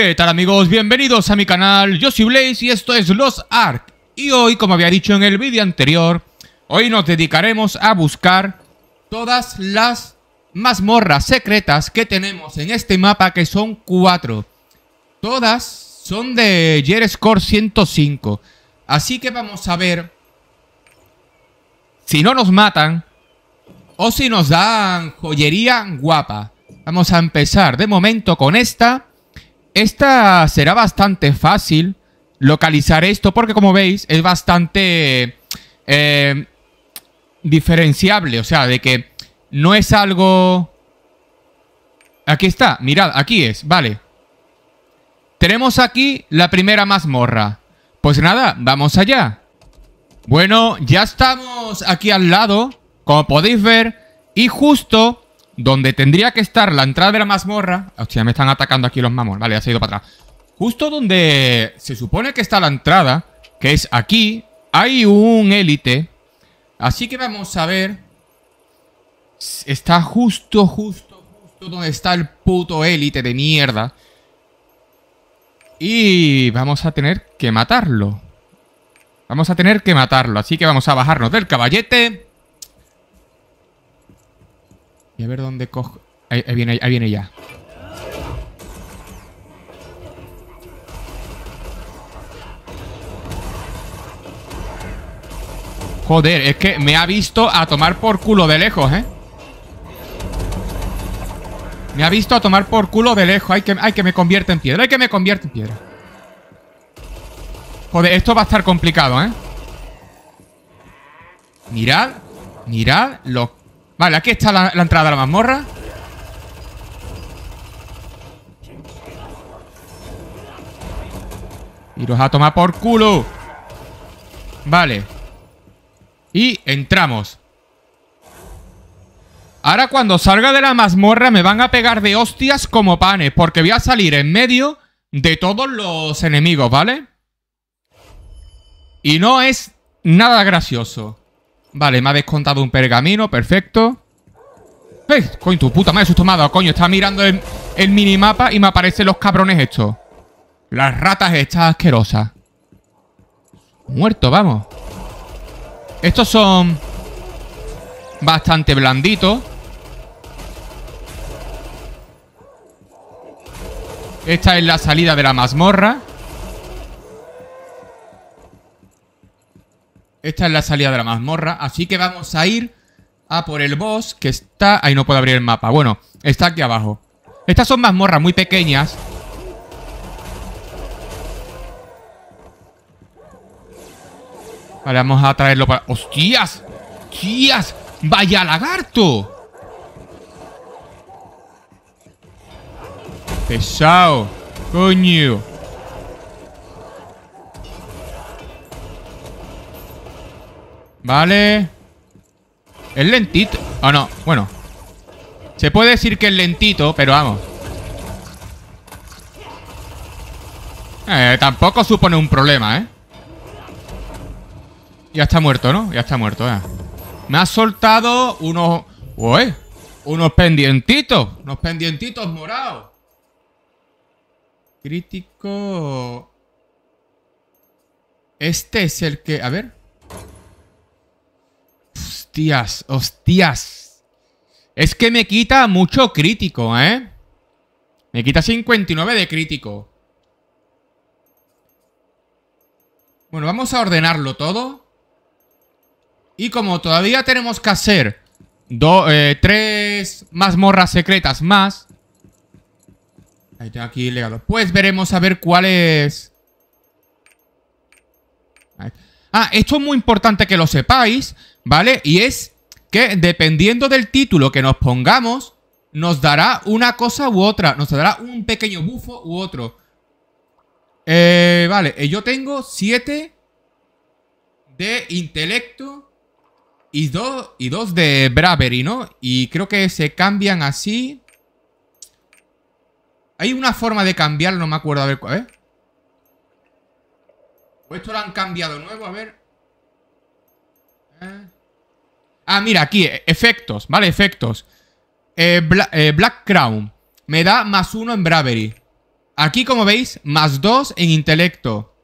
¿Qué tal amigos? Bienvenidos a mi canal, yo soy Blaze y esto es Los Ark. Y hoy, como había dicho en el vídeo anterior, hoy nos dedicaremos a buscar todas las mazmorras secretas que tenemos en este mapa, que son cuatro. Todas son de Yer Score 105. Así que vamos a ver si no nos matan o si nos dan joyería guapa. Vamos a empezar de momento con esta esta será bastante fácil localizar esto porque como veis es bastante eh, diferenciable. O sea, de que no es algo... Aquí está, mirad, aquí es, vale. Tenemos aquí la primera mazmorra. Pues nada, vamos allá. Bueno, ya estamos aquí al lado, como podéis ver, y justo donde tendría que estar la entrada de la mazmorra. Hostia, me están atacando aquí los mamos. Vale, ya ha ido para atrás. Justo donde se supone que está la entrada, que es aquí, hay un élite. Así que vamos a ver. Está justo, justo, justo donde está el puto élite de mierda. Y vamos a tener que matarlo. Vamos a tener que matarlo. Así que vamos a bajarnos del caballete. Y a ver dónde cojo... Ahí, viene, viene ya. Joder, es que me ha visto a tomar por culo de lejos, ¿eh? Me ha visto a tomar por culo de lejos. Hay que, hay que me convierte en piedra. Hay que me convierte en piedra. Joder, esto va a estar complicado, ¿eh? Mirad, mirad los Vale, aquí está la, entrada a la mazmorra. Iros a tomar por culo. Vale. Y entramos. Ahora cuando salga de la mazmorra me van a pegar de hostias como panes. Porque voy a salir en medio de todos los enemigos, ¿vale? Y no es nada gracioso. Vale, me ha descontado un pergamino, perfecto ¡Eh! Coño, tu puta madre, me ha coño Estaba mirando el, el minimapa y me aparecen los cabrones estos Las ratas estas asquerosas Muerto, vamos Estos son Bastante blanditos Esta es la salida de la mazmorra Esta es la salida de la mazmorra. Así que vamos a ir a por el boss que está... Ahí no puedo abrir el mapa. Bueno, está aquí abajo. Estas son mazmorras muy pequeñas. Vale, vamos a traerlo para... ¡Hostias! ¡Hostias! ¡Vaya lagarto! Pesado. Coño. Vale. Es lentito. ah no, bueno. Se puede decir que es lentito, pero vamos. Eh, tampoco supone un problema, ¿eh? Ya está muerto, ¿no? Ya está muerto, ¿eh? Me ha soltado unos... Uy, unos pendientitos. Unos pendientitos morados. Crítico... Este es el que... A ver. Hostias, hostias. Es que me quita mucho crítico, ¿eh? Me quita 59 de crítico. Bueno, vamos a ordenarlo todo. Y como todavía tenemos que hacer Dos, eh, tres mazmorras secretas más... Ahí tengo aquí legado. Pues veremos a ver cuál es... Ah, esto es muy importante que lo sepáis, ¿vale? Y es que dependiendo del título que nos pongamos, nos dará una cosa u otra. Nos dará un pequeño bufo u otro. Eh, vale, eh, yo tengo 7 de intelecto y 2 y dos de bravery, ¿no? Y creo que se cambian así. Hay una forma de cambiarlo, no me acuerdo. A ver, a ¿O pues esto lo han cambiado nuevo? A ver. Eh. Ah, mira, aquí, eh, efectos, ¿vale? Efectos. Eh, Black Crown. Me da más uno en Bravery. Aquí, como veis, más dos en intelecto.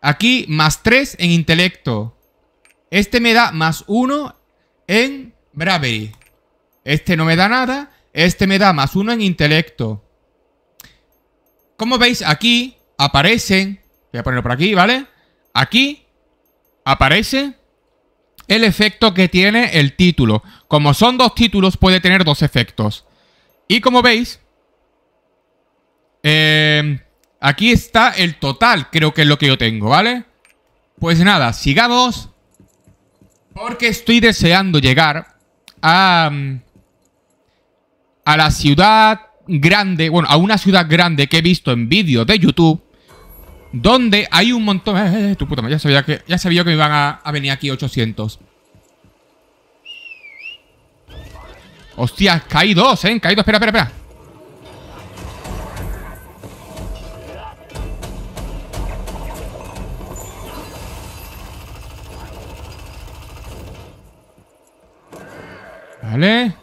Aquí, más tres en intelecto. Este me da más uno en Bravery. Este no me da nada. Este me da más uno en intelecto. Como veis, aquí aparecen Voy a ponerlo por aquí, ¿vale? Aquí aparece el efecto que tiene el título. Como son dos títulos, puede tener dos efectos. Y como veis, em, aquí está el total, creo que es lo que yo tengo, ¿vale? Pues nada, sigamos. Porque estoy deseando llegar a... Em, a la ciudad grande, bueno, a una ciudad grande que he visto en vídeo de YouTube donde hay un montón... Eh, tu puta, ya sabía que, ya sabía que me iban a, venir aquí 800. Hostia, caí dos, ¿eh? Caí dos, espera, espera, espera. Vale.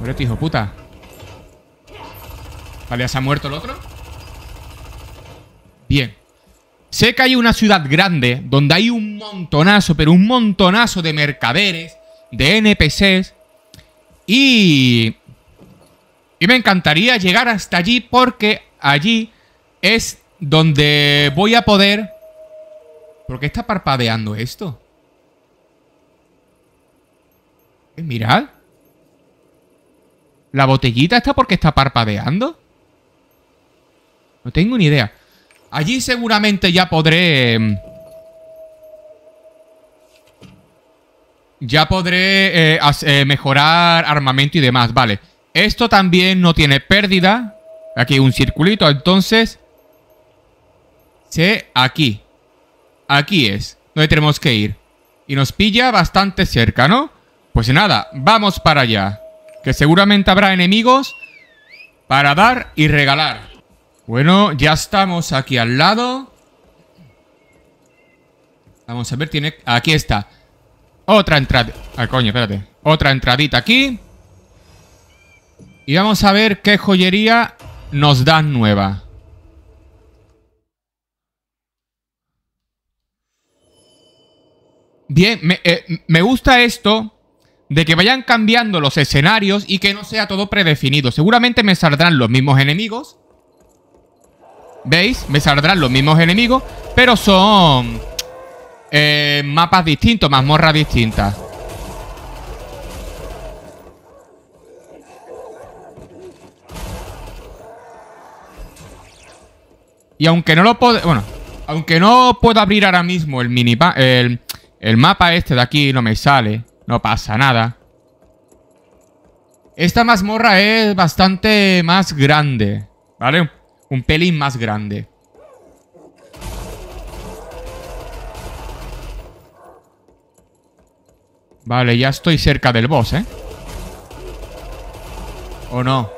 Pobre hijo puta. Vale, se ha muerto el otro. Bien. Sé que hay una ciudad grande donde hay un montonazo, pero un montonazo de mercaderes, de NPCs. Y... Y me encantaría llegar hasta allí porque allí es donde voy a poder... ¿Por qué está parpadeando esto? Eh, mirad. La botellita está porque está parpadeando. No tengo ni idea. Allí seguramente ya podré... Em, ya podré eh, eh, mejorar armamento y demás, vale. Esto también no tiene pérdida. Aquí un circulito, entonces... Sí, aquí. Aquí es donde tenemos que ir. Y nos pilla bastante cerca, ¿no? Pues nada, vamos para allá. Que seguramente habrá enemigos para dar y regalar. Bueno, ya estamos aquí al lado. Vamos a ver, tiene... Aquí está. Otra entrada... Ah, coño, espérate. Otra entradita aquí. Y vamos a ver qué joyería nos dan nueva. Bien, me, eh, me, gusta esto de que vayan cambiando los escenarios y que no sea todo predefinido. Seguramente me saldrán los mismos enemigos, ¿Veis? Me saldrán los mismos enemigos, pero son eh, mapas distintos, mazmorras distintas. Y aunque no lo puedo... Bueno, aunque no puedo abrir ahora mismo el mini... El, el mapa este de aquí no me sale. No pasa nada. Esta mazmorra es bastante más grande. ¿Vale? Un pelín más grande. Vale, ya estoy cerca del boss, ¿eh? ¿O no?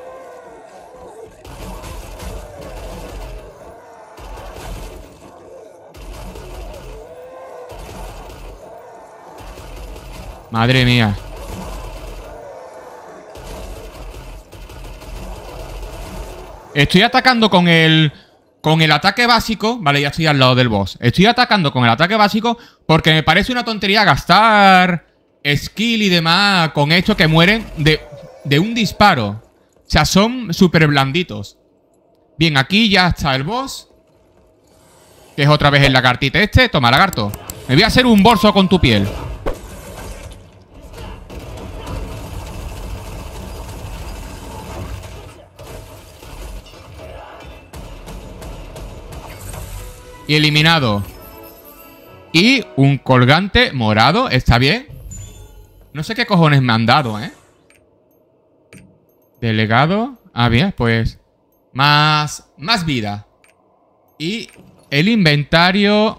Madre mía. Estoy atacando con el... Con el ataque básico, vale, ya estoy al lado del boss. Estoy atacando con el ataque básico porque me parece una tontería gastar skill y demás con esto que mueren de, un disparo. O sea, son súper blanditos. Bien, aquí ya está el boss. Que es otra vez el lagartito este. Toma, lagarto. Me voy a hacer un bolso con tu piel. y eliminado. Y un colgante morado, está bien. No sé qué cojones me han dado, ¿eh? Delegado. Ah, bien, pues... Más... Más vida. Y el inventario...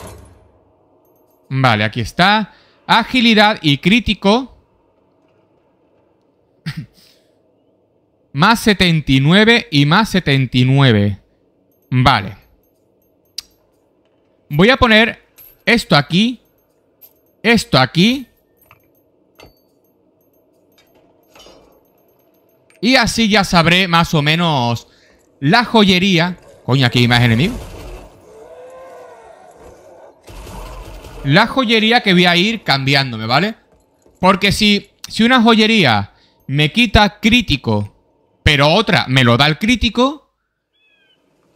Vale, aquí está. Agilidad y crítico. más 79 y más 79. Vale. Voy a poner esto aquí. Esto aquí. Y así ya sabré más o menos la joyería. Coño, aquí hay más enemigos. La joyería que voy a ir cambiándome, ¿vale? Porque si, si una joyería me quita crítico, pero otra me lo da el crítico,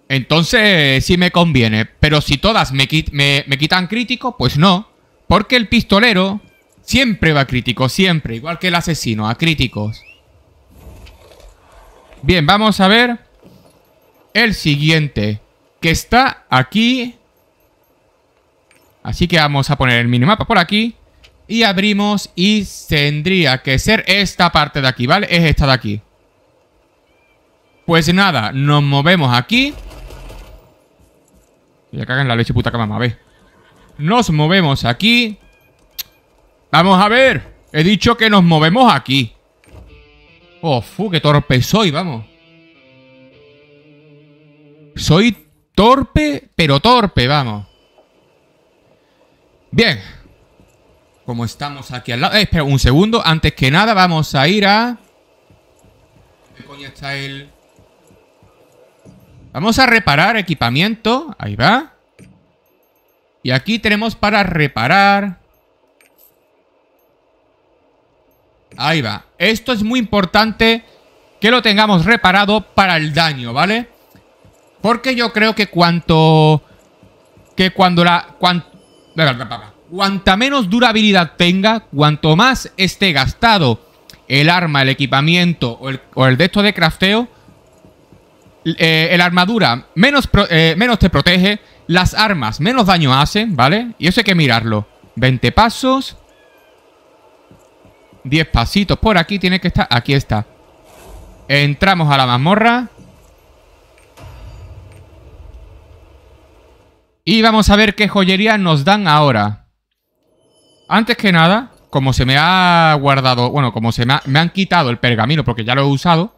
entonces sí me conviene. Pero si todas me, me, quitan crítico, pues no. Porque el pistolero siempre va crítico, siempre. Igual que el asesino, a críticos. Bien, vamos a ver el siguiente. Que está aquí. Así que vamos a poner el minimapa por aquí. Y abrimos y tendría que ser esta parte de aquí, ¿vale? Es esta de aquí. Pues nada, nos movemos aquí. Ya cagan la leche puta cama, a ver. Nos movemos aquí. Vamos a ver. He dicho que nos movemos aquí. Oh, fu, qué torpe soy, vamos. Soy torpe, pero torpe, vamos. Bien. Como estamos aquí al lado... Eh, espera, un segundo. Antes que nada, vamos a ir a... ¿Dónde coño está el...? Vamos a reparar equipamiento. Ahí va. Y aquí tenemos para reparar. Ahí va. Esto es muy importante que lo tengamos reparado para el daño, ¿vale? Porque yo creo que cuanto... Que cuando la... cuanta menos durabilidad tenga, cuanto más esté gastado el arma, el equipamiento o el, o el de esto de crafteo, eh, el armadura eh, menos, te protege, las armas menos daño hacen, ¿vale? Y eso hay que mirarlo. 20 pasos. 10 pasitos por aquí tiene que estar. Aquí está. Entramos a la mazmorra. Y vamos a ver qué joyería nos dan ahora. Antes que nada, como se me ha guardado... Bueno, como se me han quitado el pergamino porque ya lo he usado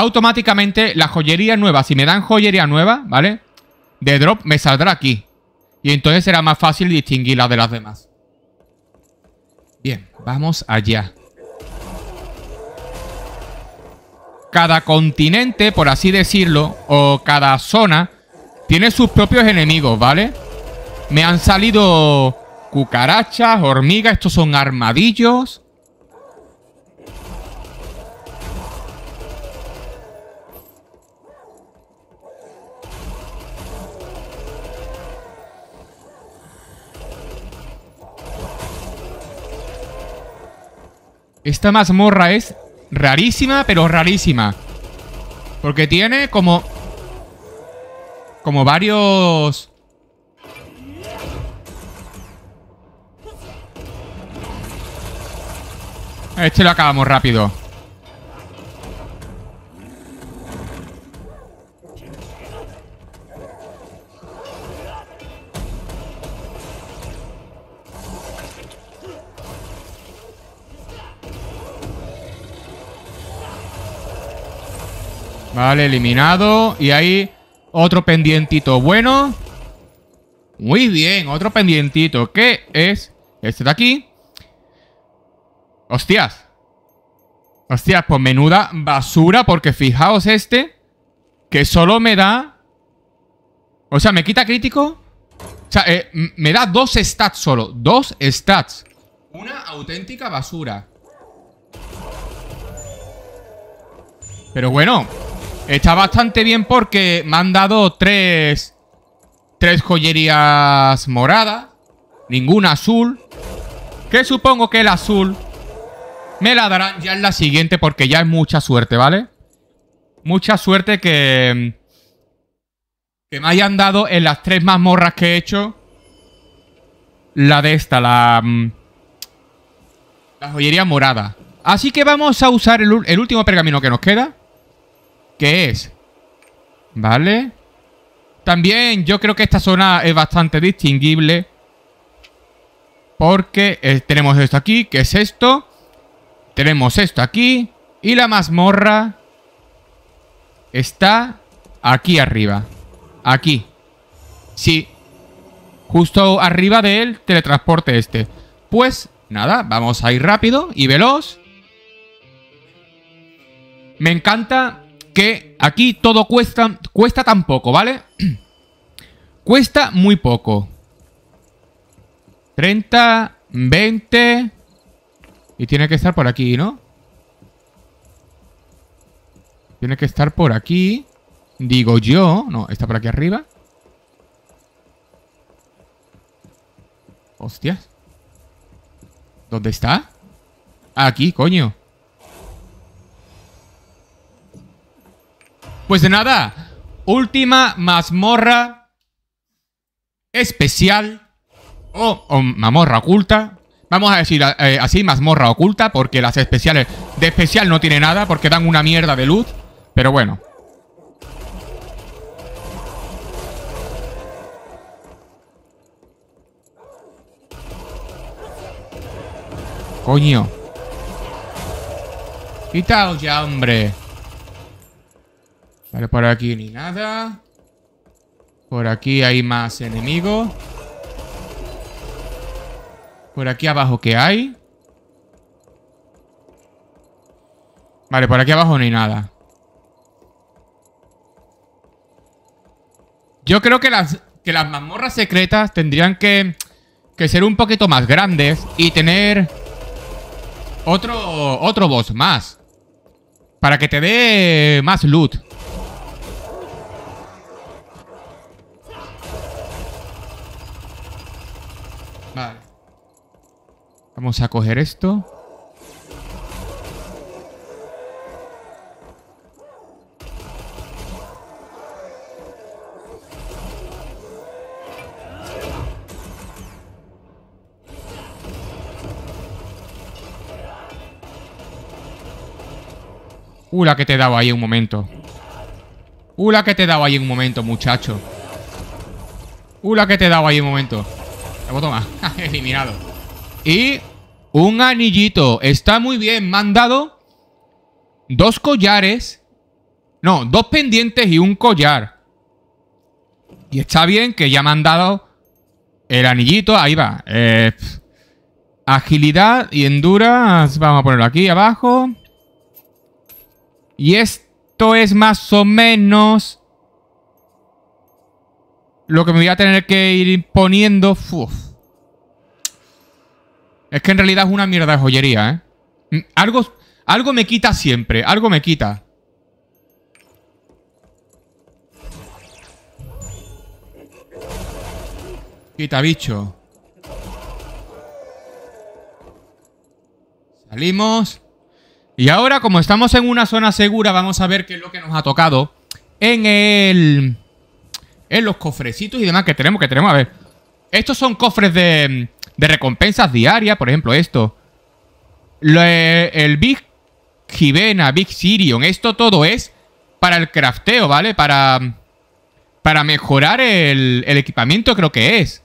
automáticamente la joyería nueva, si me dan joyería nueva, ¿vale? De drop me saldrá aquí. Y entonces será más fácil distinguirla de las demás. Bien, vamos allá. Cada continente, por así decirlo, o cada zona, tiene sus propios enemigos, ¿vale? Me han salido cucarachas, hormigas, estos son armadillos. Esta mazmorra es rarísima, pero rarísima. Porque tiene como... Como varios... Este lo acabamos rápido. Vale, eliminado. Y ahí otro pendientito bueno. Muy bien, otro pendientito. ¿Qué es este de aquí? Hostias. Hostias, pues menuda basura. Porque fijaos este. Que solo me da... O sea, me quita crítico. O sea, eh, me da dos stats solo. Dos stats. Una auténtica basura. Pero bueno, Está bastante bien porque me han dado tres... Tres joyerías moradas. Ninguna azul. Que supongo que el azul... Me la darán ya en la siguiente porque ya es mucha suerte, ¿vale? Mucha suerte que... Que me hayan dado en las tres mazmorras que he hecho... La de esta, la... Mm, la joyería morada. Así que vamos a usar el, el último pergamino que nos queda. ¿Qué es. ¿Vale? También yo creo que esta zona es bastante distinguible. Porque eh, tenemos esto aquí, que es esto. Tenemos esto aquí. Y la mazmorra está aquí arriba. Aquí. Sí. Justo arriba del teletransporte este. Pues nada, vamos a ir rápido y veloz. Me encanta que aquí todo cuesta, cuesta tan poco, ¿vale? cuesta muy poco. 30, 20... Y tiene que estar por aquí, ¿no? Tiene que estar por aquí. Digo yo. No, está por aquí arriba. Hostias. ¿Dónde está? Aquí, coño. Pues de nada, última mazmorra especial o, mazmorra oculta. Vamos a decir eh, así, mazmorra oculta, porque las especiales de especial no tiene nada, porque dan una mierda de luz. Pero bueno. Coño. Quitaos ya, hombre. Vale, por aquí ni nada. Por aquí hay más enemigos. Por aquí abajo, ¿qué hay? Vale, por aquí abajo no hay nada. Yo creo que las, que las mazmorras secretas tendrían que, que ser un poquito más grandes y tener otro, otro boss más. Para que te dé más loot. Vamos a coger esto. hula uh, que te he dado ahí un momento. hula uh, que te he dado ahí un momento, muchacho. hula uh, que te he dado ahí un momento. La botón eliminado. Y un anillito. Está muy bien. mandado, dos collares. No, dos pendientes y un collar. Y está bien que ya me han dado el anillito. Ahí va. Eh, agilidad y enduras. Vamos a ponerlo aquí abajo. Y esto es más o menos lo que me voy a tener que ir poniendo. Es que en realidad es una mierda de joyería, ¿eh? Mm, algo, algo me quita siempre. Algo me quita. Quita, bicho. Salimos. Y ahora, como estamos en una zona segura, vamos a ver qué es lo que nos ha tocado en el... En los cofrecitos y demás que tenemos, que tenemos. A ver, estos son cofres de de recompensas diarias. Por ejemplo, esto. el Big Givena, Big Sirion. Esto todo es para el crafteo, ¿vale? Para, para mejorar el, equipamiento creo que es.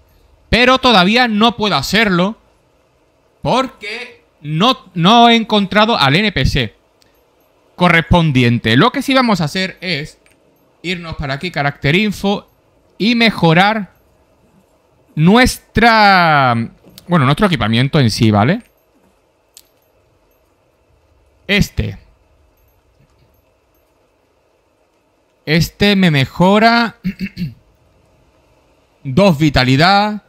Pero todavía no puedo hacerlo porque no, no he encontrado al NPC correspondiente. Lo que sí vamos a hacer es irnos para aquí, carácter info, y mejorar nuestra bueno, nuestro equipamiento en sí, ¿vale? Este. Este me mejora... Dos vitalidad.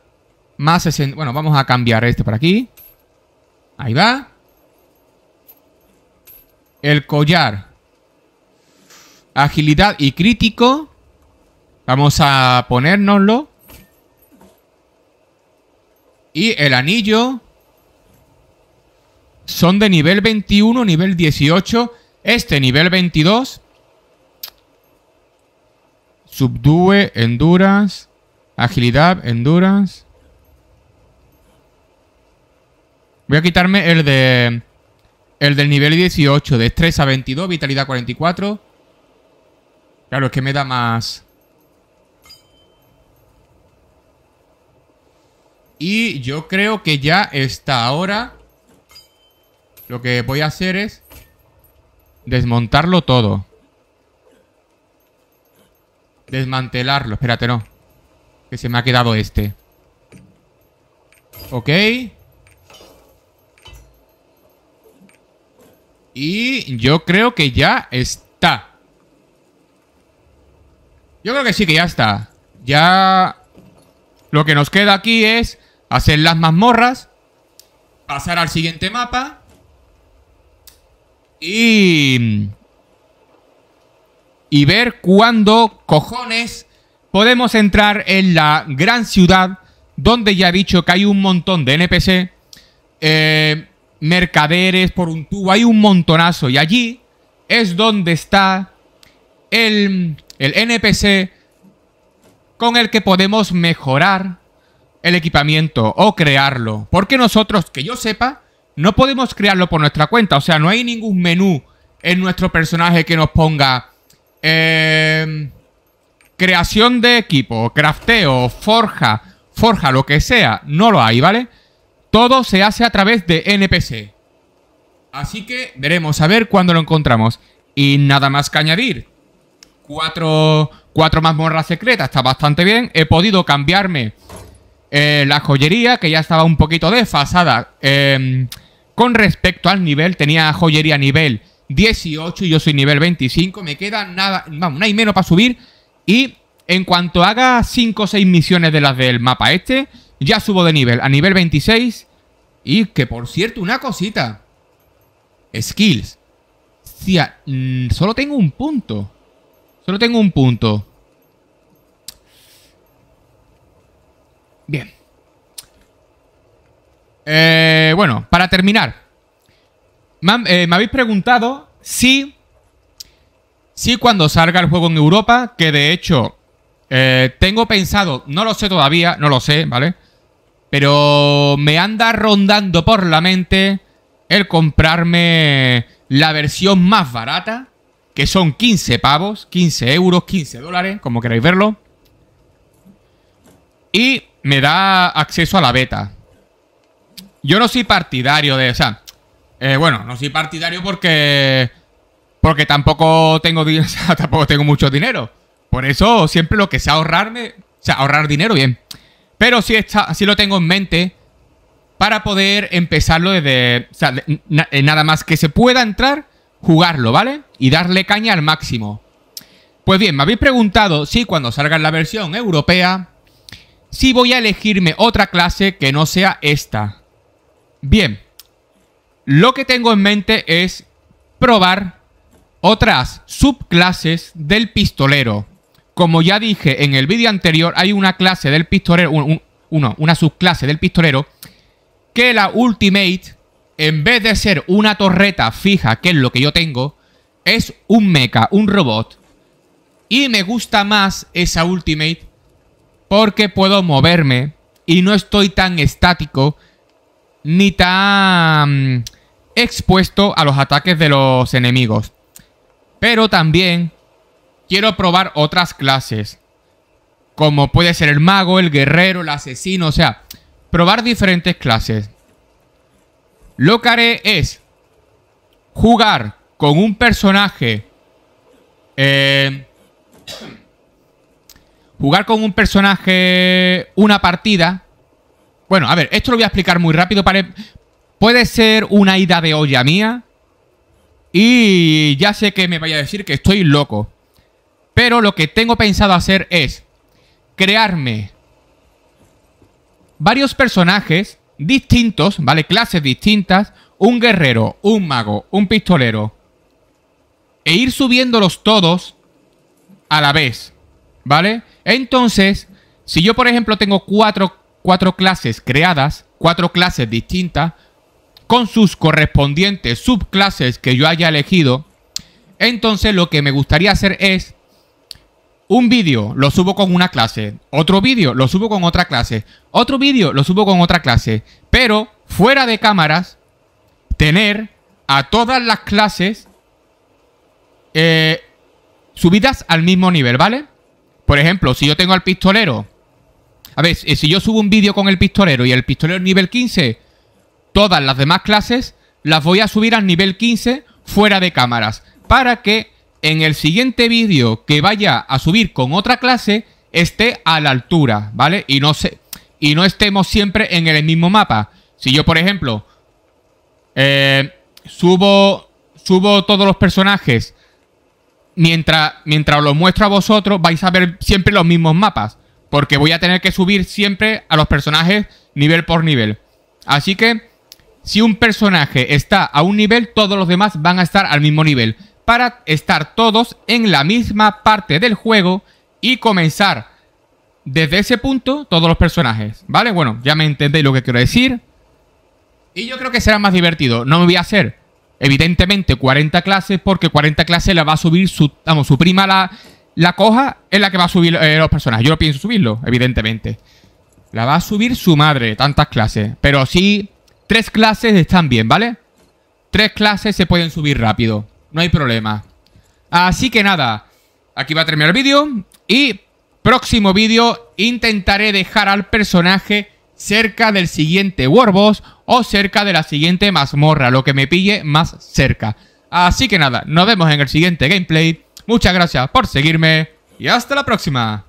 Más Bueno, vamos a cambiar este por aquí. Ahí va. El collar. Agilidad y crítico. Vamos a ponérnoslo y el anillo son de nivel 21, nivel 18. Este nivel 22. Subdue, Endurance, Agilidad, Endurance. Voy a quitarme el de... El del nivel 18, de 3 a 22, vitalidad 44. Claro, es que me da más... Y yo creo que ya está ahora. Lo que voy a hacer es desmontarlo todo. Desmantelarlo. Espérate, no. Que se me ha quedado este. Ok. Y yo creo que ya está. Yo creo que sí que ya está. Ya... Lo que nos queda aquí es hacer las mazmorras, pasar al siguiente mapa y... Y ver cuándo cojones podemos entrar en la gran ciudad donde ya he dicho que hay un montón de NPC, eh, mercaderes por un tubo, hay un montonazo y allí es donde está el, el NPC con el que podemos mejorar el equipamiento o crearlo. Porque nosotros, que yo sepa, no podemos crearlo por nuestra cuenta. O sea, no hay ningún menú en nuestro personaje que nos ponga em, creación de equipo, crafteo, forja, forja, lo que sea. No lo hay, ¿vale? Todo se hace a través de NPC. Así que veremos a ver cuándo lo encontramos. Y nada más que añadir. Cuatro, cuatro mazmorras secretas, está bastante bien. He podido cambiarme eh, la joyería, que ya estaba un poquito desfasada em, con respecto al nivel, tenía joyería nivel 18 y yo soy nivel 25, me queda nada, vamos, nada y menos para subir y en cuanto haga 5 o 6 misiones de las del mapa este, ya subo de nivel a nivel 26 y que por cierto, una cosita, skills, mm, solo tengo un punto, solo tengo un punto. Bien. Eh, bueno, para terminar. Eh, me, habéis preguntado si... Si cuando salga el juego en Europa, que de hecho eh, tengo pensado, no lo sé todavía, no lo sé, ¿vale? Pero me anda rondando por la mente el comprarme la versión más barata, que son 15 pavos, 15 euros, 15 dólares, como queráis verlo. Y me da acceso a la beta. Yo no soy partidario de. O sea, eh, bueno, no soy partidario porque. Porque tampoco tengo, o tampoco tengo mucho dinero. Por eso siempre lo que sea ahorrarme. O sea, ahorrar dinero bien. Pero sí, está, sí lo tengo en mente para poder empezarlo desde. O sea, eh, nada más que se pueda entrar, jugarlo, ¿vale? Y darle caña al máximo. Pues bien, me habéis preguntado si cuando salga la versión europea si voy a elegirme otra clase que no sea esta. Bien, lo que tengo en mente es probar otras subclases del pistolero. Como ya dije en el vídeo anterior, hay una clase del pistolero, una subclase del pistolero, que la Ultimate, en vez de ser una torreta fija, que es lo que yo tengo, es un mecha, un robot. Y me gusta más esa Ultimate porque puedo moverme y no estoy tan estático ni tan expuesto a los ataques de los enemigos. Pero también quiero probar otras clases, como puede ser el mago, el guerrero, el asesino, o sea, probar diferentes clases. Lo que haré es jugar con un personaje eh, Jugar con un personaje una partida... Bueno, a ver, esto lo voy a explicar muy rápido. Para... Puede ser una ida de olla mía. Y ya sé que me vaya a decir que estoy loco. Pero lo que tengo pensado hacer es crearme varios personajes distintos, ¿vale? Clases distintas. Un guerrero, un mago, un pistolero. E ir subiéndolos todos a la vez. ¿Vale? Entonces, si yo, por ejemplo, tengo cuatro, clases creadas, cuatro clases distintas, con sus correspondientes subclases que yo haya elegido, entonces lo que me gustaría hacer es un vídeo lo subo con una clase, otro vídeo lo subo con otra clase, otro vídeo lo subo con otra clase, pero fuera de cámaras, tener a todas las clases eh, subidas al mismo nivel, ¿vale? Por ejemplo, si yo tengo al pistolero, a ver, eh, si yo subo un vídeo con el pistolero y el pistolero es nivel 15, todas las demás clases las voy a subir al nivel 15 fuera de cámaras, para que en el siguiente vídeo que vaya a subir con otra clase esté a la altura, ¿vale? Y no y no estemos siempre en el mismo mapa. Si yo, por ejemplo, eh, subo, subo todos los personajes mientras, mientras lo muestro a vosotros, vais a ver siempre los mismos mapas. Porque voy a tener que subir siempre a los personajes nivel por nivel. Así que, si un personaje está a un nivel, todos los demás van a estar al mismo nivel. Para estar todos en la misma parte del juego y comenzar desde ese punto todos los personajes. ¿Vale? Bueno, ya me entendéis lo que quiero decir. Y yo creo que será más divertido. No me voy a hacer Evidentemente 40 clases porque 40 clases la va a subir su, vamos, su prima la, la coja es la que va a subir eh, los personajes. Yo no pienso subirlo, evidentemente. La va a subir su madre, tantas clases. Pero sí, tres clases están bien, ¿vale? Tres clases se pueden subir rápido. No hay problema. Así que nada, aquí va a terminar el vídeo. Y próximo vídeo intentaré dejar al personaje cerca del siguiente Warboss o cerca de la siguiente mazmorra, lo que me pille más cerca. Así que nada, nos vemos en el siguiente gameplay. Muchas gracias por seguirme y hasta la próxima.